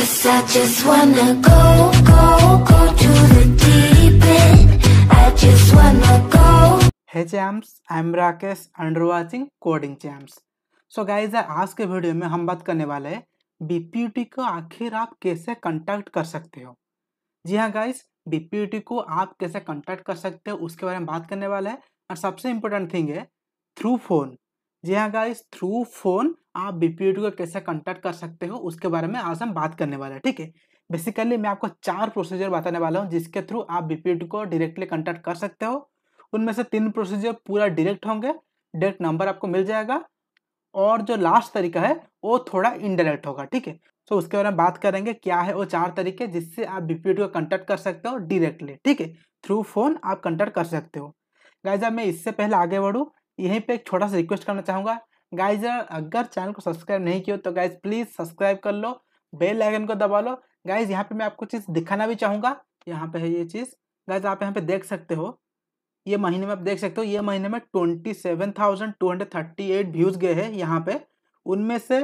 Cause I just wanna go, go, go to the deep end I just wanna go Hey champs, I'm Rakesh and you're watching Coding Champs so guys आज के video में हम बात करने वाले हैं BPT को आखिर आप कैसे कांटेक्ट कर सकते हो जी हाँ गाइज बीपीटी को आप कैसे कांटेक्ट कर सकते हो उसके बारे में बात करने वाले हैं और सबसे इम्पोर्टेंट थिंग है थ्रू फोन जी हाँ गाइस थ्रू फोन आप बीपीओटी को कैसे कंटेक्ट कर सकते हो उसके बारे में आज हम बात करने वाले हैं ठीक है बेसिकली मैं आपको चार प्रोसीजर बताने वाला हूँ जिसके थ्रू आप बीपीओटी को डायरेक्टली कंटेक्ट कर सकते हो उनमें से तीन प्रोसीजर पूरा डायरेक्ट होंगे डायरेक्ट नंबर आपको मिल जाएगा और जो लास्ट तरीका है वो थोड़ा इनडायरेक्ट होगा ठीक है तो उसके बारे में बात करेंगे क्या है वो चार तरीके जिससे आप बीपीओटी को कंटेक्ट कर सकते हो डायरेक्टली ठीक है थ्रू फोन आप कंटेक्ट कर सकते हो गाइजा मैं इससे पहले आगे बढ़ूँ यहीं पे एक छोटा सा रिक्वेस्ट करना चाहूँगा गाइज अगर चैनल को सब्सक्राइब नहीं किया तो गाइज प्लीज़ सब्सक्राइब कर लो बेल आइकन को दबा लो गाइज यहाँ पे मैं आपको चीज़ दिखाना भी चाहूँगा यहाँ पे है ये चीज़ गाइज आप यहाँ पे देख सकते हो ये महीने में आप देख सकते हो ये महीने में twenty seven thousand two hundred thirty eight views गए हैं यहाँ पे उनमें से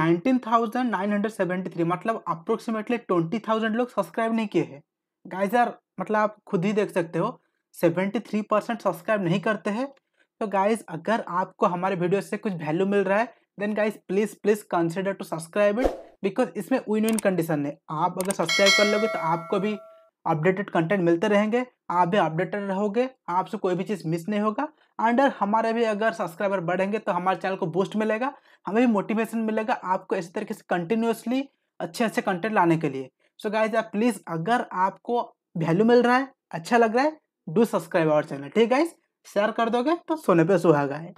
nineteen thousand nine hundred seventy three मतलब अप्रोक्सीमेटली ट्वेंटी थाउजेंड लोग सब्सक्राइब नहीं किए हैं गाइज यार मतलब आप खुद ही देख सकते हो सेवेंटी थ्री परसेंट सब्सक्राइब नहीं करते हैं तो गाइज अगर आपको हमारे वीडियो से कुछ वैल्यू मिल रहा है then guys please please consider to subscribe it because इसमें विन विन कंडीशन है आप अगर सब्सक्राइब कर लोगे तो आपको भी अपडेटेड कंटेंट मिलते रहेंगे आप भी अपडेटेड रहोगे आपसे कोई भी चीज़ मिस नहीं होगा अंडर हमारे भी अगर सब्सक्राइबर बढ़ेंगे तो हमारे चैनल को बूस्ट मिलेगा हमें भी मोटिवेशन मिलेगा आपको इसी तरीके से कंटिन्यूसली अच्छे अच्छे कंटेंट लाने के लिए सो गाइज आप प्लीज़ अगर आपको वैल्यू मिल रहा है अच्छा लग रहा है डू सब्सक्राइब आवर चैनल ठीक गाइज शेयर कर दोगे तो सोने पे सुहागा है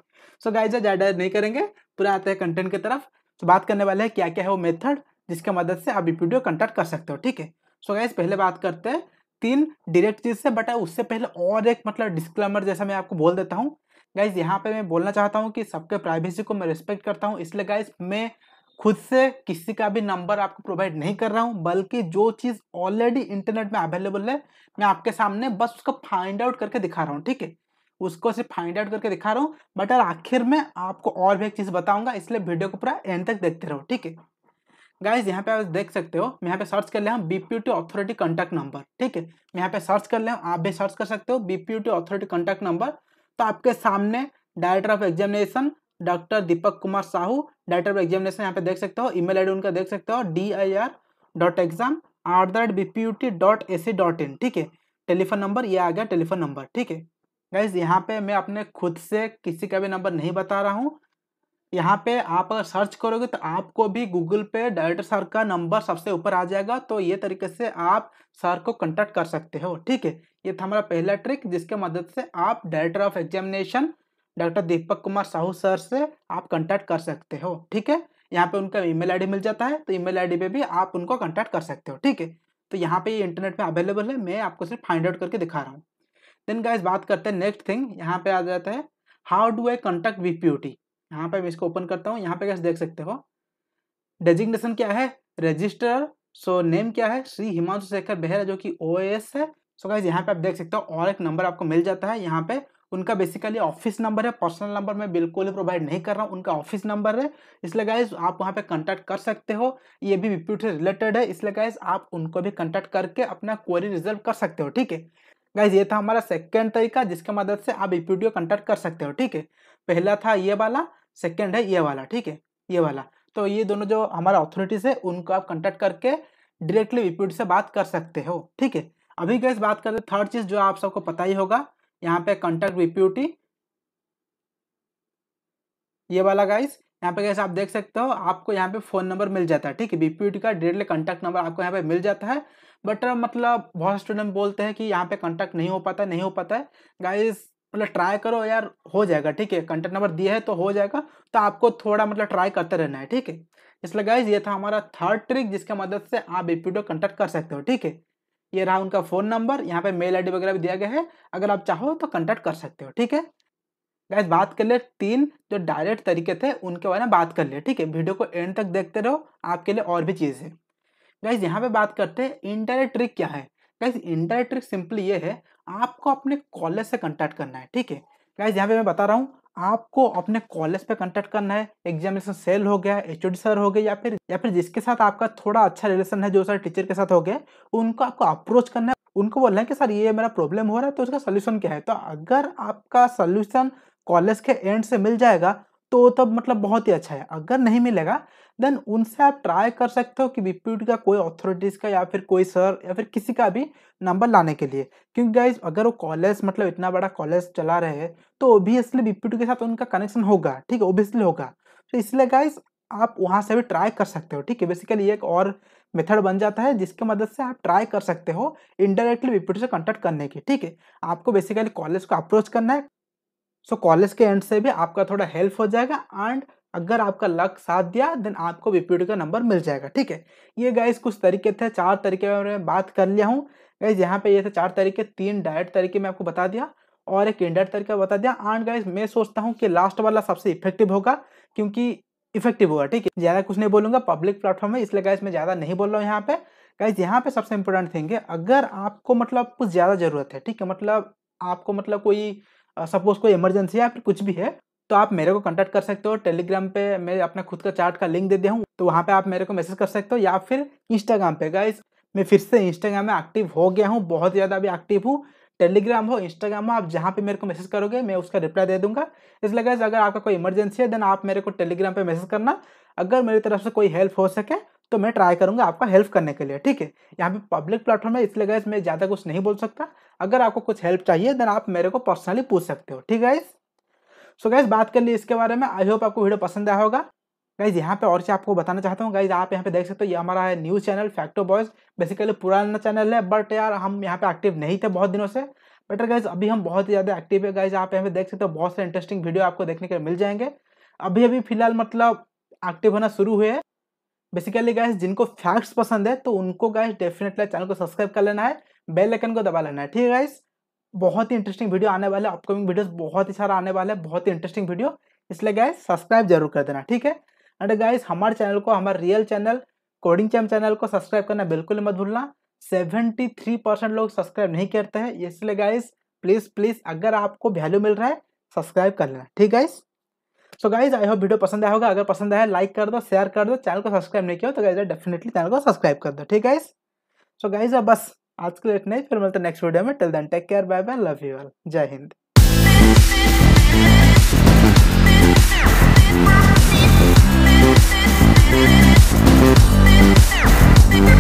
सो गाइज ज़्यादा नहीं करेंगे पूरा आते हैं कंटेंट की तरफ तो बात करने वाले हैं क्या क्या है वो मेथड जिसके मदद से आप वीडियो कंटेक्ट कर सकते हो ठीक है सो गाइज पहले बात करते हैं तीन डायरेक्ट चीज़ से बट उससे पहले और एक मतलब डिस्क्लेमर जैसा मैं आपको बोल देता हूँ गाइज यहाँ पे मैं बोलना चाहता हूँ कि सबके प्राइवेसी को मैं रिस्पेक्ट करता हूँ इसलिए गाइज मैं खुद से किसी का भी नंबर आपको प्रोवाइड नहीं कर रहा हूँ बल्कि जो चीज़ ऑलरेडी इंटरनेट में अवेलेबल है मैं आपके सामने बस उसका फाइंड आउट करके दिखा रहा हूँ ठीक है उसको सिर्फ फाइंड आउट करके दिखा रहा हूँ बट यार आखिर में आपको और भी एक चीज़ बताऊंगा इसलिए वीडियो को पूरा एंड तक देखते रहो ठीक है गाइज यहाँ पे आप देख सकते हो मैं यहाँ पे सर्च कर लिया हूँ बीपीयूटी अथॉरिटी कॉन्टैक्ट नंबर ठीक है मैं यहाँ पे सर्च कर लिया हूँ आप भी सर्च कर सकते हो बीपीयूटी अथॉरिटी कॉन्टैक्ट नंबर तो आपके सामने director of examination doctor Deepak Kumar Sahu director of examination यहाँ पे देख सकते हो ईमेल मेल उनका देख सकते हो D I R dot exam at the rate B P U T dot A C dot in ठीक है टेलीफोन नंबर ये आ गया टेलीफोन नंबर ठीक है गैस यहाँ पे मैं अपने खुद से किसी का भी नंबर नहीं बता रहा हूँ यहाँ पे आप अगर सर्च करोगे तो आपको भी गूगल पे डायरेक्टर सर का नंबर सबसे ऊपर आ जाएगा तो ये तरीके से आप सर को कंटेक्ट कर सकते हो ठीक है ये था हमारा पहला ट्रिक जिसके मदद से आप director of examination doctor Deepak Kumar Sahu sir से आप कंटेक्ट कर सकते हो ठीक है यहाँ पे उनका ईमेल आईडी मिल जाता है तो ईमेल आईडी पे भी आप उनको कंटेक्ट कर सकते हो ठीक है तो यहाँ पे ये इंटरनेट पे अवेलेबल है मैं आपको सिर्फ फाइंड आउट करके दिखा रहा हूँ देन गाइज बात करते हैं नेक्स्ट थिंग यहाँ पे आ जाता है हाउ डू आई कंटक्ट टी यहाँ पे मैं इसको ओपन करता हूँ यहाँ पे गाइज देख सकते हो डेजिग्नेशन क्या है रजिस्टर सो नेम क्या है श्री हिमांशु शेखर बेहरा जो कि ओ है सो so गाइज यहाँ पे आप देख सकते हो और एक नंबर आपको मिल जाता है यहाँ पे उनका बेसिकली ऑफिस नंबर है पर्सनल नंबर मैं बिल्कुल ही प्रोवाइड नहीं कर रहा हूँ उनका ऑफिस नंबर है इसलिए गाइज आप वहाँ पे कांटेक्ट कर सकते हो ये भी विप्यूट से रिलेटेड है इसलिए गाइज आप उनको भी कांटेक्ट करके अपना क्वेरी रिजल्व कर सकते हो ठीक है गाइज ये था हमारा सेकेंड तरीका जिसके मदद से आप को कंटेक्ट कर सकते हो ठीक है पहला था ये वाला सेकेंड है ये वाला ठीक है ये वाला तो ये दोनों जो हमारा ऑथोरिटीज है उनको आप कंटेक्ट करके डायरेक्टली ईपीडीओ से बात कर सकते हो ठीक है अभी गैस बात करते थर्ड चीज़ जो आप सबको पता ही होगा यहाँ पे कंटेक्ट विप्यूटी ये वाला गाइस यहाँ पे कैसे आप देख सकते हो आपको यहाँ पे फोन नंबर मिल जाता है ठीक है बीपीटी का डायरेक्टली कॉन्टैक्ट नंबर आपको यहाँ पे मिल जाता है बट मतलब बहुत स्टूडेंट बोलते हैं कि यहाँ पे कॉन्टैक्ट नहीं हो पाता नहीं हो पाता है गाइज मतलब ट्राई करो यार हो जाएगा ठीक है कॉन्टैक्ट नंबर दिया है तो हो जाएगा तो आपको थोड़ा मतलब ट्राई करते रहना है ठीक है इसलिए गाइज ये था हमारा थर्ड ट्रिक जिसके मदद से आप बीपीटी को कंटेक्ट कर सकते हो ठीक है ये रहा उनका फ़ोन नंबर यहाँ पे मेल आईडी वगैरह भी दिया गया है अगर आप चाहो तो कंटेक्ट कर सकते हो ठीक है गैस बात कर ले तीन जो डायरेक्ट तरीके थे उनके बारे में बात कर ले ठीक है वीडियो को एंड तक देखते रहो आपके लिए और भी चीज़ है गैस यहाँ पे बात करते हैं इंटरनेट ट्रिक क्या है गैस इंटरनेट ट्रिक सिंपली ये है आपको अपने कॉलेज से कंटेक्ट करना है ठीक है गैस यहाँ पे मैं बता रहा हूँ आपको अपने कॉलेज पे कंटेक्ट करना है एग्जामिनेशन सेल हो गया एच सर हो गया या फिर या फिर जिसके साथ आपका थोड़ा अच्छा रिलेशन है जो सर टीचर के साथ हो गया उनको आपको अप्रोच करना है उनको बोलना है कि सर ये मेरा प्रॉब्लम हो रहा है तो उसका सोल्यूशन क्या है तो अगर आपका सोल्यूशन कॉलेज के एंड से मिल जाएगा तो तब मतलब बहुत ही अच्छा है अगर नहीं मिलेगा देन उनसे आप ट्राई कर सकते हो कि बीपीट का कोई अथॉरिटीज़ का या फिर कोई सर या फिर किसी का भी नंबर लाने के लिए क्योंकि गाइज अगर वो कॉलेज मतलब इतना बड़ा कॉलेज चला रहे हैं तो ओबियसली बीपीट के साथ उनका कनेक्शन होगा ठीक है ओबियसली होगा तो इसलिए गाइज आप वहाँ से भी ट्राई कर सकते हो ठीक है बेसिकली एक और मेथड बन जाता है जिसके मदद से आप ट्राई कर सकते हो इनडायरेक्टली बीपीट से कॉन्टैक्ट करने की ठीक है आपको बेसिकली कॉलेज को अप्रोच करना है सो कॉलेज के एंड से भी आपका थोड़ा हेल्प हो जाएगा एंड अगर आपका लक साथ दिया देन आपको बीपीडी का नंबर मिल जाएगा ठीक है ये गाइज कुछ तरीके थे चार तरीके में बात कर लिया हूँ गाइज यहाँ पे ये थे चार तरीके तीन डायरेक्ट तरीके मैं आपको बता दिया और एक इंडायरेक्ट तरीका बता दिया एंड गाइज मैं सोचता हूँ कि लास्ट वाला सबसे इफेक्टिव होगा क्योंकि इफेक्टिव होगा ठीक है ज़्यादा कुछ नहीं बोलूंगा पब्लिक प्लेटफॉर्म है इसलिए गाइज मैं ज़्यादा नहीं बोल रहा हूँ यहाँ पे गाइज यहाँ पे सबसे इंपॉर्टेंट थिंग है अगर आपको मतलब कुछ ज़्यादा ज़रूरत है ठीक है मतलब आपको मतलब कोई सपोज कोई इमरजेंसी है या फिर कुछ भी है तो आप मेरे को कॉन्टैक्ट कर सकते हो टेलीग्राम पे मैं अपना खुद का चार्ट का लिंक दे दिया हूँ तो वहाँ पे आप मेरे को मैसेज कर सकते हो या फिर इंस्टाग्राम पे गाइस मैं फिर से इंस्टाग्राम में एक्टिव हो गया हूँ बहुत ज़्यादा भी एक्टिव हूँ टेलीग्राम हो इंस्टाग्राम हो आप जहाँ पे मेरे को मैसेज करोगे मैं उसका रिप्लाई दे दूंगा इसलिए गाइज अगर आपका कोई इमरजेंसी है देन आप मेरे को टेलीग्राम पर मैसेज करना अगर मेरी तरफ से कोई हेल्प हो सके तो मैं ट्राई करूंगा आपका हेल्प करने के लिए ठीक है यहाँ पे पब्लिक प्लेटफॉर्म है इसलिए गैस मैं ज़्यादा कुछ नहीं बोल सकता अगर आपको कुछ हेल्प चाहिए देन आप मेरे को पर्सनली पूछ सकते हो ठीक है सो गाइज बात कर ली इसके बारे में आई होप आपको वीडियो पसंद आया होगा गाइज यहाँ पे और चीज आपको बताना चाहता हूँ गाइज आप यहाँ पे देख सकते हो ये हमारा है news channel Facto Boys basically पुराना चैनल है बट यार हम यहाँ पे एक्टिव नहीं थे बहुत दिनों से बटर गाइज अभी हम बहुत ही ज़्यादा एक्टिव है गाइज आप यहाँ पे देख सकते हो बहुत सारे इंटरेस्टिंग वीडियो आपको देखने के मिल जाएंगे अभी अभी फिलहाल मतलब एक्टिव होना शुरू हुए बेसिकली गैस जिनको फैक्ट्स पसंद है तो उनको गैस डेफिनेटली चैनल को सब्सक्राइब कर लेना है बेल आइकन को दबा लेना है ठीक है गाइस बहुत ही इंटरेस्टिंग वीडियो आने वाले अपकमिंग वीडियोस बहुत ही सारा आने वाला है बहुत ही इंटरेस्टिंग वीडियो इसलिए गाइस सब्सक्राइब जरूर कर देना ठीक है एंड गाइस हमारे चैनल को हमारे रियल चैनल कोडिंग चैम चैनल को सब्सक्राइब करना बिल्कुल मत भूलना सेवेंटी थ्री परसेंट लोग सब्सक्राइब नहीं करते हैं इसलिए गाइस प्लीज़ प्लीज़ अगर आपको वैल्यू मिल रहा है सब्सक्राइब कर लेना ठीक है so guys I hope video पसंद आया होगा अगर पसंद आया लाइक कर दो शेयर कर दो चैनल को सब्सक्राइब नहीं किया तो गाइज डेफिनेटली चैनल को सब्सक्राइब कर दो ठीक है सो गाइज अब बस आज के लिए नहीं फिर मिलते हैं नेक्स्ट वीडियो में till then take care bye bye love you all जय हिंद We'll be right back.